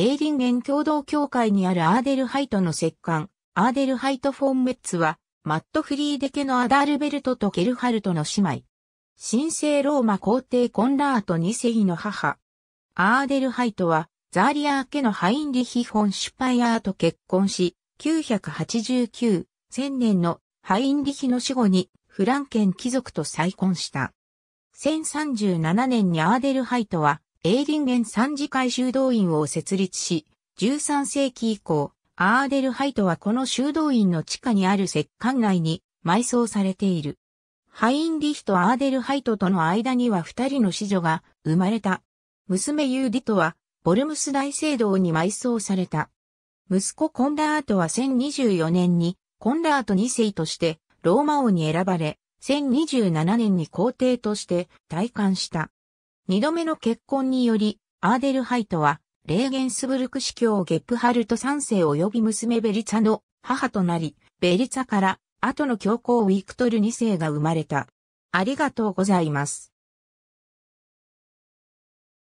エーリンゲン共同協会にあるアーデルハイトの石棺、アーデルハイト・フォンメッツは、マット・フリーデケのアダールベルトとケルハルトの姉妹。神聖ローマ皇帝コンラート2世の母。アーデルハイトは、ザーリアー家のハインリヒ・フォン・シュパイアーと結婚し、989、1000年のハインリヒの死後にフランケン貴族と再婚した。1037年にアーデルハイトはエーリンゲン三次会修道院を設立し、13世紀以降、アーデルハイトはこの修道院の地下にある石棺内に埋葬されている。ハインリヒとアーデルハイトとの間には二人の子女が生まれた。娘ユーディトは、ボルムス大聖堂に埋葬された。息子コンラートは1024年に、コンラート2世として、ローマ王に選ばれ、1027年に皇帝として退官した。二度目の結婚により、アーデルハイトは、レーゲンスブルク司教ゲップハルト3世及び娘ベリツァの母となり、ベリツァから後の教皇ウィクトル2世が生まれた。ありがとうございます。